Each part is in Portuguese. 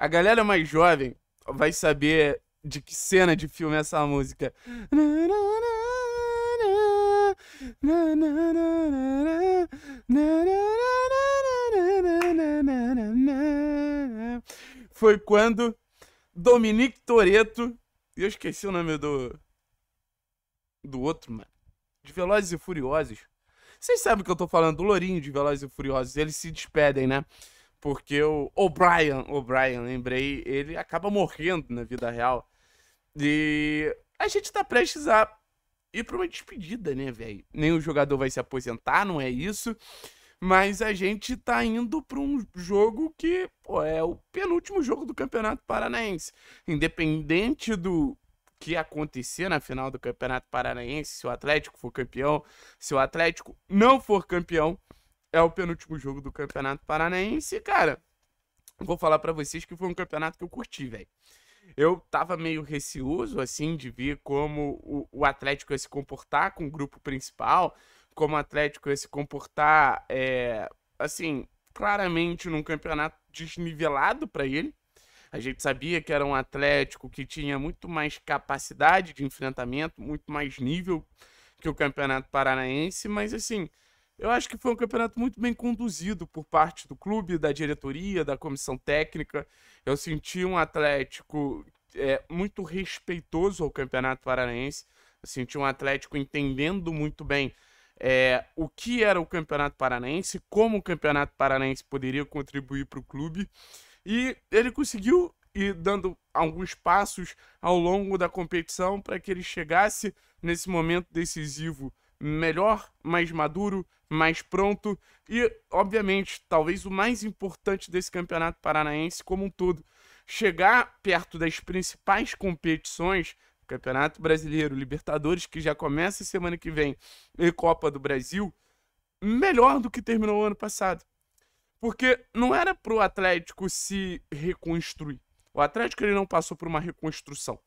A galera mais jovem vai saber de que cena de filme é essa música. Foi quando Dominique Toreto. Eu esqueci o nome do. Do outro, mano. De Velozes e Furiosos. Vocês sabem que eu tô falando do Lourinho de Velozes e Furiosos. Eles se despedem, né? Porque o O'Brien, O'Brien, lembrei, ele acaba morrendo na vida real. E a gente tá prestes a ir pra uma despedida, né, velho? Nem o jogador vai se aposentar, não é isso. Mas a gente tá indo pra um jogo que pô, é o penúltimo jogo do Campeonato Paranaense. Independente do que acontecer na final do Campeonato Paranaense, se o Atlético for campeão, se o Atlético não for campeão, é o penúltimo jogo do Campeonato Paranaense, cara. Vou falar para vocês que foi um campeonato que eu curti, velho. Eu tava meio receoso, assim, de ver como o, o, Atlético ia se comportar com o grupo principal, como o Atlético ia se comportar, é, assim, claramente num campeonato desnivelado para ele. A gente sabia que era um Atlético que tinha muito mais capacidade de enfrentamento, muito mais nível que o Campeonato Paranaense, mas assim, eu acho que foi um campeonato muito bem conduzido por parte do clube, da diretoria, da comissão técnica. Eu senti um Atlético é, muito respeitoso ao Campeonato Paranaense. Eu senti um Atlético entendendo muito bem é, o que era o Campeonato Paranaense, como o Campeonato Paranaense poderia contribuir para o clube. E ele conseguiu ir dando alguns passos ao longo da competição para que ele chegasse nesse momento decisivo melhor, mais maduro, mais pronto e, obviamente, talvez o mais importante desse campeonato paranaense como um todo, chegar perto das principais competições, Campeonato Brasileiro, Libertadores, que já começa semana que vem, e Copa do Brasil, melhor do que terminou o ano passado. Porque não era para o Atlético se reconstruir. O Atlético ele não passou por uma reconstrução.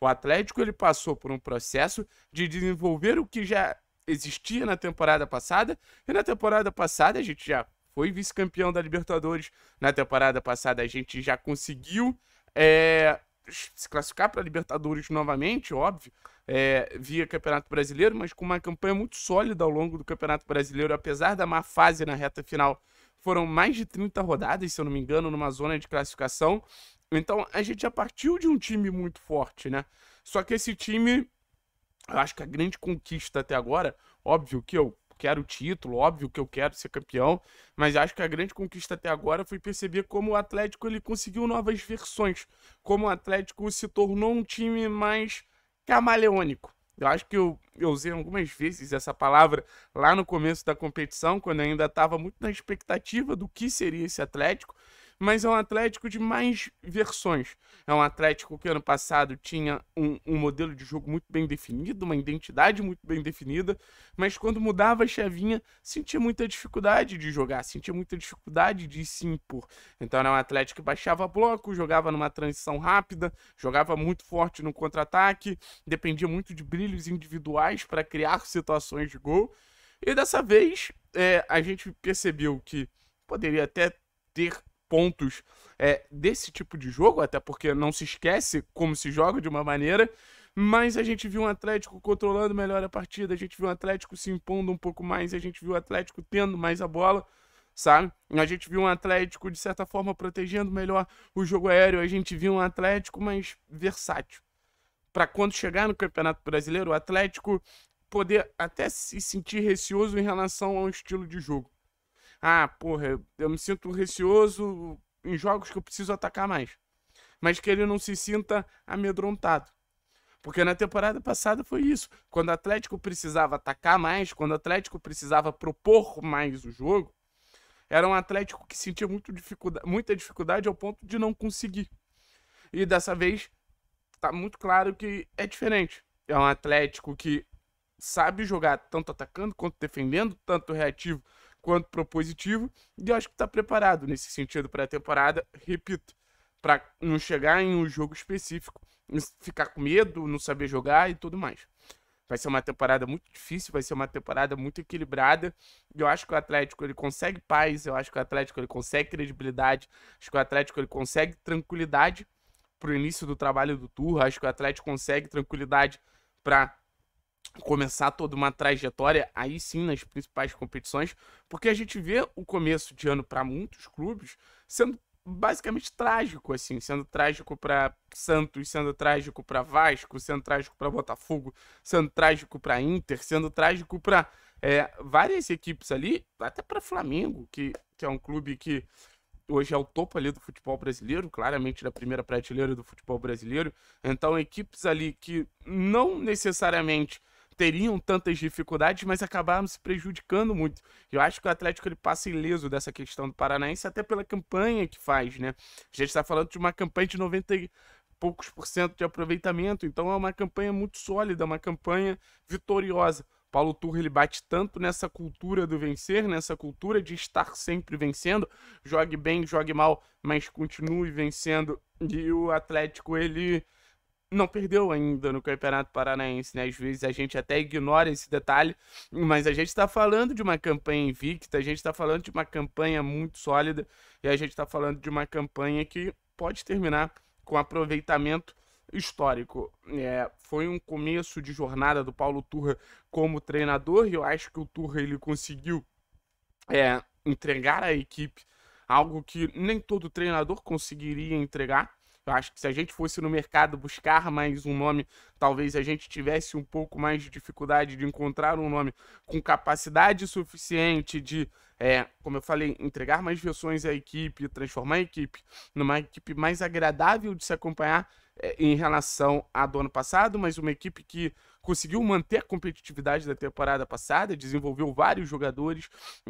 O Atlético ele passou por um processo de desenvolver o que já existia na temporada passada. E na temporada passada a gente já foi vice-campeão da Libertadores. Na temporada passada a gente já conseguiu é, se classificar para a Libertadores novamente, óbvio, é, via Campeonato Brasileiro, mas com uma campanha muito sólida ao longo do Campeonato Brasileiro, apesar da má fase na reta final. Foram mais de 30 rodadas, se eu não me engano, numa zona de classificação. Então a gente já partiu de um time muito forte, né? Só que esse time eu acho que a grande conquista até agora, óbvio que eu quero o título, óbvio que eu quero ser campeão, mas acho que a grande conquista até agora foi perceber como o Atlético ele conseguiu novas versões, como o Atlético se tornou um time mais camaleônico. Eu acho que eu, eu usei algumas vezes essa palavra lá no começo da competição, quando eu ainda estava muito na expectativa do que seria esse Atlético, mas é um Atlético de mais versões. É um Atlético que ano passado tinha um, um modelo de jogo muito bem definido, uma identidade muito bem definida, mas quando mudava a chavinha, sentia muita dificuldade de jogar, sentia muita dificuldade de se impor. Então era um Atlético que baixava bloco, jogava numa transição rápida, jogava muito forte no contra-ataque, dependia muito de brilhos individuais para criar situações de gol. E dessa vez é, a gente percebeu que poderia até ter pontos é, desse tipo de jogo, até porque não se esquece como se joga de uma maneira. Mas a gente viu um Atlético controlando melhor a partida, a gente viu um Atlético se impondo um pouco mais, a gente viu um Atlético tendo mais a bola, sabe? A gente viu um Atlético, de certa forma, protegendo melhor o jogo aéreo, a gente viu um Atlético mais versátil. Para quando chegar no Campeonato Brasileiro, o Atlético poder até se sentir receoso em relação ao estilo de jogo ah, porra, eu me sinto receoso em jogos que eu preciso atacar mais. Mas que ele não se sinta amedrontado. Porque na temporada passada foi isso. Quando o Atlético precisava atacar mais, quando o Atlético precisava propor mais o jogo, era um Atlético que sentia muito dificuldade, muita dificuldade ao ponto de não conseguir. E dessa vez tá muito claro que é diferente. É um Atlético que sabe jogar tanto atacando quanto defendendo, tanto reativo quanto propositivo, e eu acho que está preparado nesse sentido para a temporada, repito, para não chegar em um jogo específico, ficar com medo, não saber jogar e tudo mais. Vai ser uma temporada muito difícil, vai ser uma temporada muito equilibrada. Eu acho que o Atlético ele consegue paz, eu acho que o Atlético ele consegue credibilidade, acho que o Atlético ele consegue tranquilidade para o início do trabalho do Turra, acho que o Atlético consegue tranquilidade para começar toda uma trajetória aí sim nas principais competições, porque a gente vê o começo de ano para muitos clubes sendo basicamente trágico assim, sendo trágico para Santos, sendo trágico para Vasco, sendo trágico para Botafogo, sendo trágico para Inter, sendo trágico para é, várias equipes ali, até para Flamengo, que, que é um clube que hoje é o topo ali do futebol brasileiro, claramente da primeira prateleira do futebol brasileiro. Então, equipes ali que não necessariamente teriam tantas dificuldades, mas acabaram se prejudicando muito. Eu acho que o Atlético ele passa ileso dessa questão do Paranaense, até pela campanha que faz, né? A gente está falando de uma campanha de 90 e poucos por cento de aproveitamento, então é uma campanha muito sólida, uma campanha vitoriosa. Paulo Turra ele bate tanto nessa cultura do vencer, nessa cultura de estar sempre vencendo, jogue bem, jogue mal, mas continue vencendo. E o Atlético ele não perdeu ainda no Campeonato Paranaense, né? Às vezes a gente até ignora esse detalhe, mas a gente está falando de uma campanha invicta, a gente está falando de uma campanha muito sólida e a gente está falando de uma campanha que pode terminar com aproveitamento histórico. É, foi um começo de jornada do Paulo Turra como treinador e eu acho que o Turra ele conseguiu é, entregar à equipe algo que nem todo treinador conseguiria entregar. Eu acho que se a gente fosse no mercado buscar mais um nome, talvez a gente tivesse um pouco mais de dificuldade de encontrar um nome com capacidade suficiente de, é, como eu falei, entregar mais versões à equipe, transformar a equipe numa equipe mais agradável de se acompanhar é, em relação a do ano passado, mas uma equipe que conseguiu manter a competitividade da temporada passada, desenvolveu vários jogadores.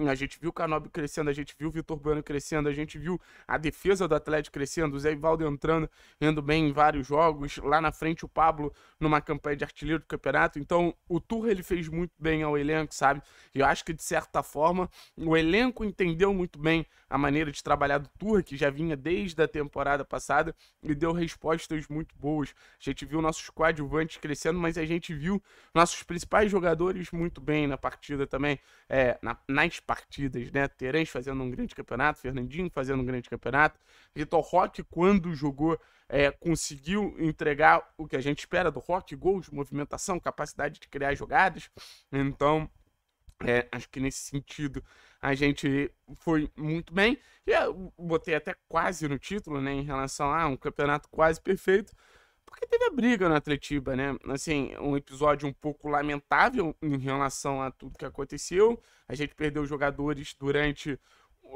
A gente viu o Canobi crescendo, a gente viu o Vitor Bueno crescendo, a gente viu a defesa do Atlético crescendo, o Zé Ivaldo entrando, indo bem em vários jogos. Lá na frente o Pablo numa campanha de artilheiro do campeonato. Então o Turra ele fez muito bem ao elenco, sabe? eu acho que de certa forma o elenco entendeu muito bem a maneira de trabalhar do Turra, que já vinha desde a temporada passada e deu respostas muito muito boas. A gente viu nossos coadjuvantes crescendo, mas a gente viu nossos principais jogadores muito bem na partida também, é, na, nas partidas, né? Terence fazendo um grande campeonato, Fernandinho fazendo um grande campeonato, Vitor Roque, quando jogou, é, conseguiu entregar o que a gente espera do Roque, gols, movimentação, capacidade de criar jogadas. Então, é, acho que nesse sentido a gente foi muito bem. E eu botei até quase no título, né? Em relação a um campeonato quase perfeito. Porque teve a briga na Atletiba, né? Assim, um episódio um pouco lamentável em relação a tudo que aconteceu. A gente perdeu jogadores durante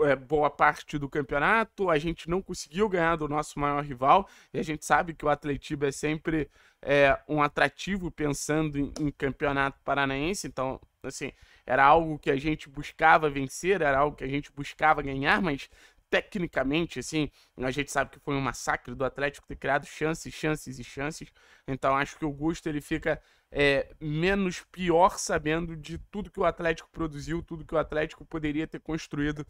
é, boa parte do campeonato. A gente não conseguiu ganhar do nosso maior rival. E a gente sabe que o Atletiba é sempre é, um atrativo pensando em, em campeonato paranaense. Então, assim, era algo que a gente buscava vencer, era algo que a gente buscava ganhar, mas tecnicamente, assim, a gente sabe que foi um massacre do Atlético ter criado chances, chances e chances. Então acho que o Gusto ele fica é, menos pior sabendo de tudo que o Atlético produziu, tudo que o Atlético poderia ter construído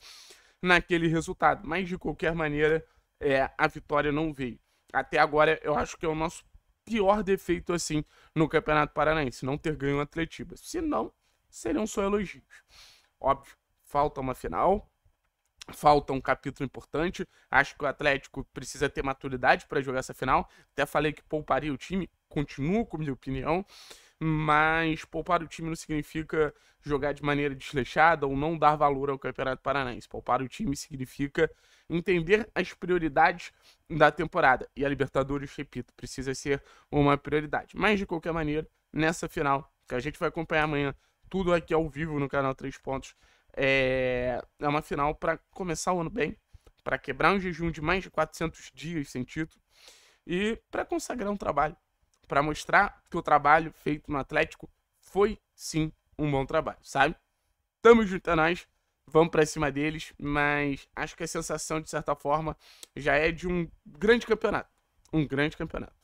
naquele resultado. Mas de qualquer maneira, é, a vitória não veio. Até agora, eu acho que é o nosso pior defeito assim no Campeonato Paranaense, não ter ganho o Atletiba. Se não, seriam só elogios. Óbvio, falta uma final, falta um capítulo importante. Acho que o Atlético precisa ter maturidade para jogar essa final. Até falei que pouparia o time, continuo com a minha opinião, mas poupar o time não significa jogar de maneira desleixada ou não dar valor ao Campeonato Paranaense. Poupar o time significa entender as prioridades da temporada. E a Libertadores, repito, precisa ser uma prioridade. Mas de qualquer maneira, nessa final, que a gente vai acompanhar amanhã tudo aqui ao vivo no canal Três Pontos. É, é uma final para começar o ano bem, para quebrar um jejum de mais de 400 dias sem título e para consagrar um trabalho, para mostrar que o trabalho feito no Atlético foi sim um bom trabalho, sabe? Tamo junto a é nós, vamos para cima deles, mas acho que a sensação de certa forma já é de um grande campeonato, um grande campeonato.